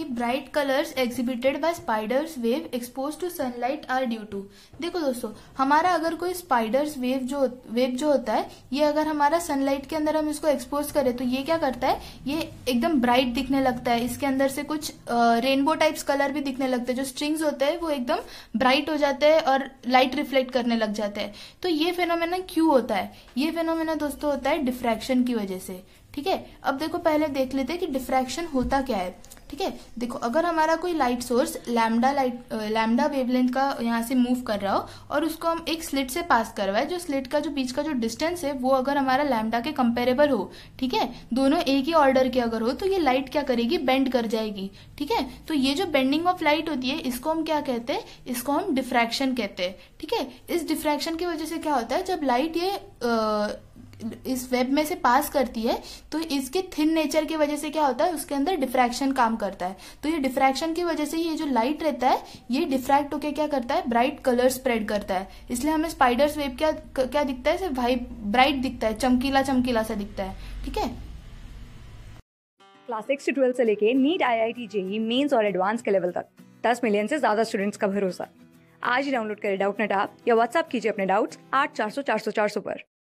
कि bright colours exhibited by spiders web exposed to sunlight are due to देखो दोस्तों हमारा अगर कोई स्पाइडर्स वेव जो वेव जो होता है ये अगर हमारा सनलाइट के अंदर हम इसको एक्सपोज करें तो ये क्या करता है ये एकदम ब्राइट दिखने लगता है इसके अंदर से कुछ रेनबो टाइप्स कलर भी दिखने लगते हैं जो स्ट्रिंग्स होते हैं वो एकदम ब्राइट हो जाते हैं और लाइट रिफ्लेक्ट करने लग जाते हैं तो ये फेनोमेना क्यों होता है ये फेनोमेना दोस्तों होता है डिफ्रैक्शन की वजह से ठीक है अब देखो पहले देख लेते हैं कि डिफ्रैक्शन होता क्या है ठीक है देखो अगर हमारा कोई light source lambda light lambda wavelength का यहाँ से मूव कर रहा हो और उसको हम एक स्लिट से पास करवाए जो स्लिट का जो बीच का जो डिस्टेंस है वो अगर हमारा लैमडा के कंपेरेबल हो ठीक है दोनों एक ही ऑर्डर के अगर हो तो ये लाइट क्या करेगी बेंड कर जाएगी ठीक है तो ये जो बेंडिंग ऑफ लाइट होती है इसको हम क्या कहते हैं इसको हम डिफ्रैक्शन कहते हैं ठीक है इस डिफ्रैक्शन की वजह से क्या होता है जब लाइट ये आ, इस वेब में से पास करती है तो इसके थिन नेचर की वजह से क्या होता है उसके अंदर डिफ्रैक्शन काम करता है तो ये डिफ्रैक्शन की वजह से ये जो लाइट रहता है ये डिफ्रैक्ट होकर क्या करता है ब्राइट कलर स्प्रेड करता है इसलिए हमें स्पाइडर्स वेब क्या क्या दिखता है सिर्फ ब्राइट दिखता है चमकीला चमकीला सा दिखता है ठीक है क्लास सिक्स ट्वेल्थ से लेके NEET I I T JEE mains और एडवांस के लेवल तक दस मिलियन से ज्यादा स्टूडेंट्स का भरोसा आज ही डाउनलोड करें डाउट नेट आप या व्हाट्सअप कीजिए अपने डाउट्स आठ चार सौ चार सौ चार सौ पर